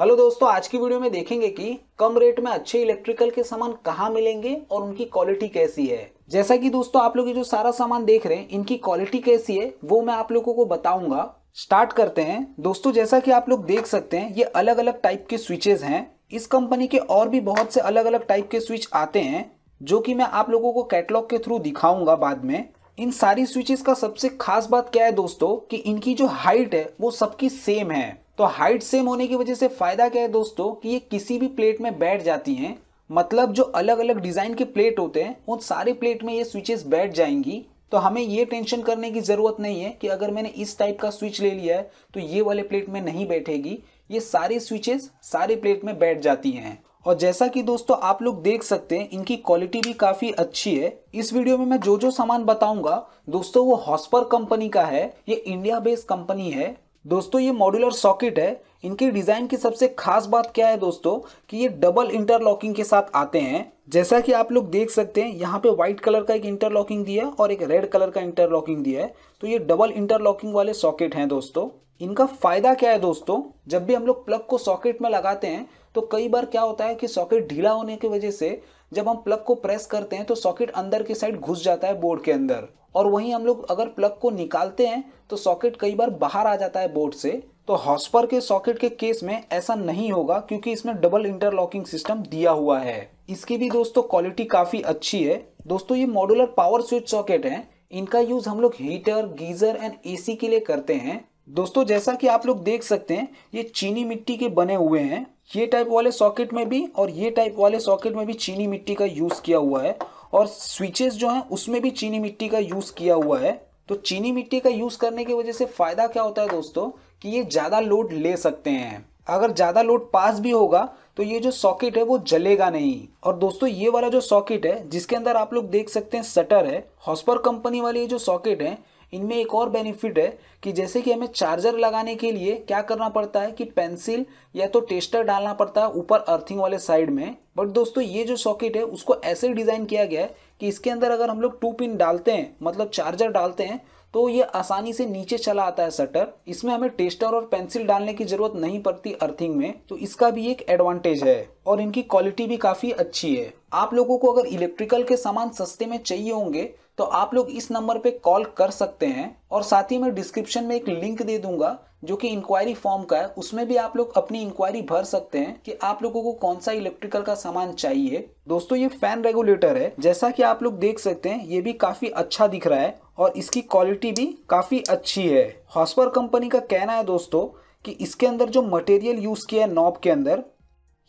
hello दोस्तों आज की वीडियो में देखेंगे कि कम रेट में अच्छे इलेक्ट्रिकल के सामान कहाँ मिलेंगे और उनकी क्वालिटी कैसी है जैसा कि दोस्तों आप लोग जो सारा सामान देख रहे हैं इनकी क्वालिटी कैसी है वो मैं आप लोगों को बताऊंगा स्टार्ट करते हैं दोस्तों जैसा कि आप लोग देख सकते हैं ये अलग अलग टाइप के स्विचेज हैं इस कंपनी के और भी बहुत से अलग अलग टाइप के स्विच आते हैं जो कि मैं आप लोगों को कैटलॉग के थ्रू दिखाऊंगा बाद में इन सारी स्विचेस का सबसे खास बात क्या है दोस्तों कि इनकी जो हाइट है वो सबकी सेम है तो हाइट सेम होने की वजह से फ़ायदा क्या है दोस्तों कि ये किसी भी प्लेट में बैठ जाती हैं मतलब जो अलग अलग डिज़ाइन के प्लेट होते हैं उन सारे प्लेट में ये स्विचेस बैठ जाएंगी तो हमें ये टेंशन करने की ज़रूरत नहीं है कि अगर मैंने इस टाइप का स्विच ले लिया है तो ये वाले प्लेट में नहीं बैठेगी ये सारे स्विचेस सारे प्लेट में बैठ जाती हैं और जैसा कि दोस्तों आप लोग देख सकते हैं इनकी क्वालिटी भी काफ़ी अच्छी है इस वीडियो में मैं जो जो सामान बताऊंगा दोस्तों वो हॉस्पर कंपनी का है ये इंडिया बेस्ड कंपनी है दोस्तों ये मॉड्यूलर सॉकेट है इनकी डिज़ाइन की सबसे खास बात क्या है दोस्तों कि ये डबल इंटरलॉकिंग के साथ आते हैं जैसा कि आप लोग देख सकते हैं यहाँ पे व्हाइट कलर का एक इंटरलॉकिंग दिया है और एक रेड कलर का इंटरलॉकिंग दिया है तो ये डबल इंटरलॉकिंग वाले सॉकेट हैं दोस्तों इनका फ़ायदा क्या है दोस्तों जब भी हम लोग प्लग को सॉकेट में लगाते हैं तो कई बार क्या होता है कि सॉकेट ढीला होने की वजह से जब हम प्लग को प्रेस करते हैं तो सॉकेट अंदर की साइड घुस जाता है बोर्ड के अंदर और वहीं हम लोग अगर प्लग को निकालते हैं तो सॉकेट कई बार बाहर आ जाता है बोर्ड से तो हॉस्पर के सॉकेट के केस में ऐसा नहीं होगा क्योंकि इसमें डबल इंटरलॉकिंग सिस्टम दिया हुआ है इसकी भी दोस्तों क्वालिटी काफ़ी अच्छी है दोस्तों ये मॉडुलर पावर स्विच सॉकेट है इनका यूज़ हम लोग हीटर गीजर एंड एसी के लिए करते हैं दोस्तों जैसा कि आप लोग देख सकते हैं ये चीनी मिट्टी के बने हुए हैं ये टाइप वाले सॉकेट में भी और ये टाइप वाले सॉकेट में भी चीनी मिट्टी का यूज़ किया हुआ है और स्विचेस जो हैं उसमें भी चीनी मिट्टी का यूज़ किया हुआ है तो चीनी मिट्टी का यूज़ करने की वजह से फ़ायदा क्या होता है दोस्तों कि ये ज़्यादा लोड ले सकते हैं अगर ज़्यादा लोड पास भी होगा तो ये जो सॉकेट है वो जलेगा नहीं और दोस्तों ये वाला जो सॉकेट है जिसके अंदर आप लोग देख सकते हैं सटर है हॉस्पर कंपनी वाली ये जो सॉकेट है इनमें एक और बेनिफिट है कि जैसे कि हमें चार्जर लगाने के लिए क्या करना पड़ता है कि पेंसिल या तो टेस्टर डालना पड़ता है ऊपर अर्थिंग वाले साइड में बट दोस्तों ये जो सॉकेट है उसको ऐसे डिज़ाइन किया गया है कि इसके अंदर अगर हम लोग टू पिन डालते हैं मतलब चार्जर डालते हैं तो ये आसानी से नीचे चला आता है शटर इसमें हमें टेस्टर और पेंसिल डालने की जरूरत नहीं पड़ती अर्थिंग में तो इसका भी एक एडवांटेज है और इनकी क्वालिटी भी काफ़ी अच्छी है आप लोगों को अगर इलेक्ट्रिकल के सामान सस्ते में चाहिए होंगे तो आप लोग इस नंबर पे कॉल कर सकते हैं और साथ ही मैं डिस्क्रिप्शन में एक लिंक दे दूंगा जो कि इंक्वायरी फॉर्म का है उसमें भी आप लोग अपनी इंक्वायरी भर सकते हैं कि आप लोगों को कौन सा इलेक्ट्रिकल का सामान चाहिए दोस्तों ये फैन रेगुलेटर है जैसा कि आप लोग देख सकते हैं ये भी काफी अच्छा दिख रहा है और इसकी क्वालिटी भी काफी अच्छी है हॉस्पर कंपनी का कहना है दोस्तों कि इसके अंदर जो मटेरियल यूज किया है नॉब के अंदर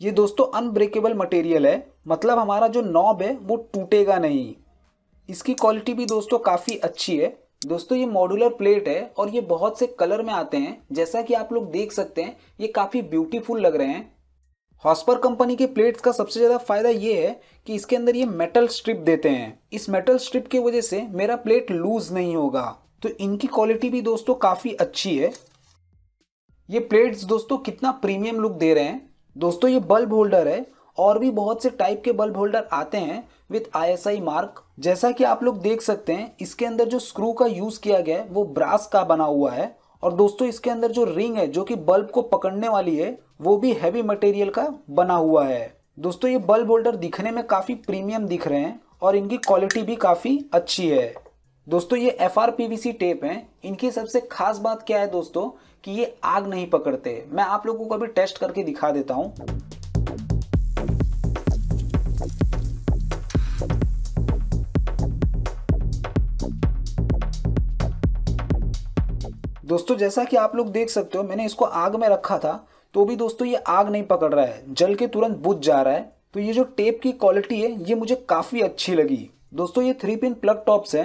ये दोस्तों अनब्रेकेबल मटेरियल है मतलब हमारा जो नॉब है वो टूटेगा नहीं इसकी क्वालिटी भी दोस्तों काफ़ी अच्छी है दोस्तों ये मॉड्यूलर प्लेट है और ये बहुत से कलर में आते हैं जैसा कि आप लोग देख सकते हैं ये काफ़ी ब्यूटीफुल लग रहे हैं हॉस्पर कंपनी के प्लेट्स का सबसे ज़्यादा फायदा ये है कि इसके अंदर ये मेटल स्ट्रिप देते हैं इस मेटल स्ट्रिप की वजह से मेरा प्लेट लूज नहीं होगा तो इनकी क्वालिटी भी दोस्तों काफ़ी अच्छी है ये प्लेट्स दोस्तों कितना प्रीमियम लुक दे रहे हैं दोस्तों ये बल्ब होल्डर है और भी बहुत से टाइप के बल्ब होल्डर आते हैं विथ आईएसआई मार्क जैसा कि आप लोग देख सकते हैं इसके अंदर जो स्क्रू का यूज़ किया गया है वो ब्रास का बना हुआ है और दोस्तों इसके अंदर जो रिंग है जो कि बल्ब को पकड़ने वाली है वो भी हैवी मटेरियल का बना हुआ है दोस्तों ये बल्ब होल्डर दिखने में काफ़ी प्रीमियम दिख रहे हैं और इनकी क्वालिटी भी काफ़ी अच्छी है दोस्तों ये एफ आर टेप हैं इनकी सबसे खास बात क्या है दोस्तों कि ये आग नहीं पकड़ते मैं आप लोगों को अभी टेस्ट करके दिखा देता हूँ दोस्तों जैसा कि आप लोग देख सकते हो मैंने इसको आग में रखा था तो भी दोस्तों ये आग नहीं पकड़ रहा है जल के तुरंत बुझ जा रहा है तो ये जो टेप की क्वालिटी है ये मुझे काफ़ी अच्छी लगी दोस्तों ये थ्री पिन प्लग टॉप्स हैं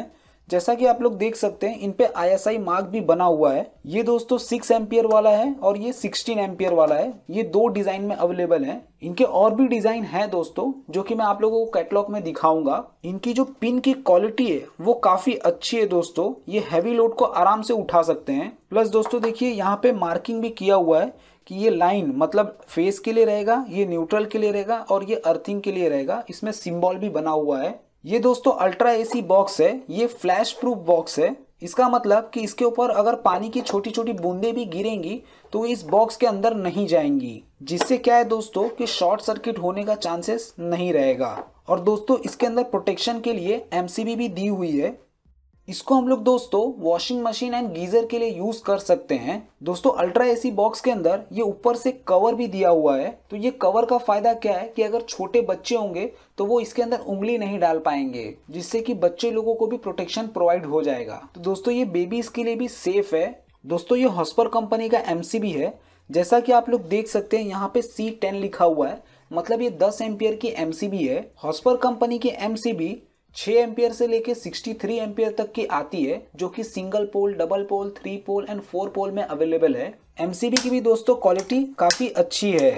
जैसा कि आप लोग देख सकते हैं इन पे आई मार्क भी बना हुआ है ये दोस्तों सिक्स एम्पियर वाला है और ये सिक्सटीन एम्पियर वाला है ये दो डिजाइन में अवेलेबल है इनके और भी डिजाइन है दोस्तों जो कि मैं आप लोगों को कैटलॉग में दिखाऊंगा इनकी जो पिन की क्वालिटी है वो काफी अच्छी है दोस्तों ये हैवी लोड को आराम से उठा सकते हैं प्लस दोस्तों देखिये यहाँ पे मार्किंग भी किया हुआ है कि ये लाइन मतलब फेस के लिए रहेगा ये न्यूट्रल के लिए रहेगा और ये अर्थिंग के लिए रहेगा इसमें सिंबल भी बना हुआ है ये दोस्तों अल्ट्रा एसी बॉक्स है ये फ्लैश प्रूफ बॉक्स है इसका मतलब कि इसके ऊपर अगर पानी की छोटी छोटी बूंदे भी गिरेंगी तो इस बॉक्स के अंदर नहीं जाएंगी जिससे क्या है दोस्तों कि शॉर्ट सर्किट होने का चांसेस नहीं रहेगा और दोस्तों इसके अंदर प्रोटेक्शन के लिए एमसीबी भी दी हुई है इसको हम लोग दोस्तों वॉशिंग मशीन एंड गीजर के लिए यूज कर सकते हैं दोस्तों अल्ट्रा एसी बॉक्स के अंदर ये ऊपर से कवर भी दिया हुआ है तो ये कवर का फायदा क्या है कि अगर छोटे बच्चे होंगे तो वो इसके अंदर उंगली नहीं डाल पाएंगे जिससे कि बच्चे लोगों को भी प्रोटेक्शन प्रोवाइड हो जाएगा तो दोस्तों ये बेबीज के लिए भी सेफ है दोस्तों ये हॉस्पर कंपनी का एम है जैसा कि आप लोग देख सकते हैं यहाँ पे सी लिखा हुआ है मतलब ये दस एम्पियर की एम है हॉस्पर कंपनी की एम 6 एम्पियर से लेके 63 एम्पियर तक की आती है जो कि single pole double pole three pole and four pole में अवेलेबल है एमसीबी की भी दोस्तों क्वालिटी काफ़ी अच्छी है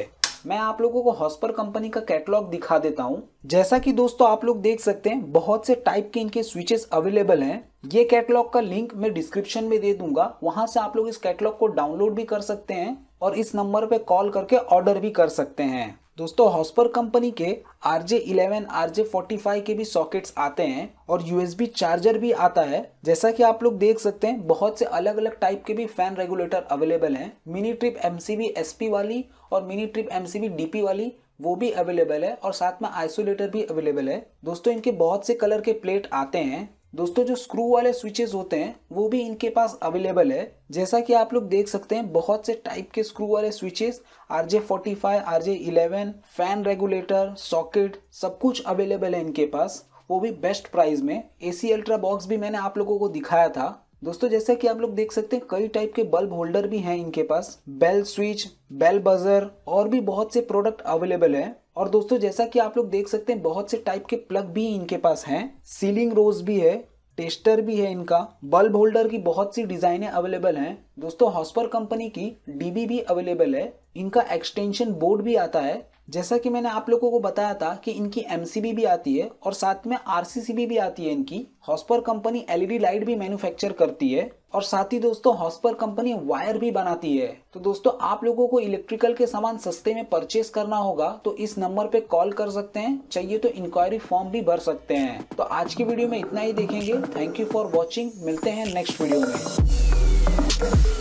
मैं आप लोगों को हॉस्पर कंपनी का कैटलॉग दिखा देता हूँ जैसा कि दोस्तों आप लोग देख सकते हैं बहुत से टाइप के इनके स्विचेस अवेलेबल हैं ये कैटलॉग का लिंक मैं डिस्क्रिप्शन में दे दूंगा वहां से आप लोग इस कैटलॉग को डाउनलोड भी कर सकते हैं और इस नंबर पे कॉल करके ऑर्डर भी कर सकते हैं दोस्तों हॉस्पर कंपनी के R J eleven R J forty five के भी सॉकेट्स आते हैं और यूएसबी चार्जर भी आता है जैसा कि आप लोग देख सकते हैं बहुत से अलग अलग टाइप के भी फैन रेगुलेटर अवेलेबल हैं mini trip M C B S P वाली और mini trip M C B D P वाली वो भी अवेलेबल है और साथ में आइसोलेटर भी अवेलेबल है दोस्तों इनके बहुत से कलर के प्लेट आते हैं दोस्तों जो स्क्रू वाले स्विचेस होते हैं वो भी इनके पास अवेलेबल है जैसा कि आप लोग देख सकते हैं बहुत से टाइप के स्क्रू वाले switches R J forty five R J eleven fan regulator socket सब कुछ अवेलेबल है इनके पास वो भी बेस्ट प्राइस में ए सी अल्ट्रा बॉक्स भी मैंने आप लोगों को दिखाया था दोस्तों जैसा कि आप लोग देख सकते हैं कई टाइप के बल्ब होल्डर भी हैं इनके पास बेल स्विच बेल बजर और भी बहुत से प्रोडक्ट अवेलेबल है और दोस्तों जैसा कि आप लोग देख सकते हैं बहुत से टाइप के प्लग भी इनके पास हैं सीलिंग रोज भी है टेस्टर भी है इनका बल्ब होल्डर की बहुत सी डिज़ाइनें अवेलेबल हैं दोस्तों हॉस्पर कंपनी की डीबी भी अवेलेबल है इनका एक्सटेंशन बोर्ड भी आता है जैसा कि मैंने आप लोगों को बताया था कि इनकी एम भी आती है और साथ में आर भी आती है इनकी हॉस्पर कंपनी एलईडी लाइट भी मैन्युफैक्चर करती है और साथ ही दोस्तों हॉस्पर कंपनी वायर भी बनाती है तो दोस्तों आप लोगों को इलेक्ट्रिकल के सामान सस्ते में परचेस करना होगा तो इस नंबर पे कॉल कर सकते हैं चाहिए तो इंक्वायरी फॉर्म भी भर सकते हैं तो आज की वीडियो में इतना ही देखेंगे थैंक यू फॉर वॉचिंग मिलते हैं नेक्स्ट वीडियो में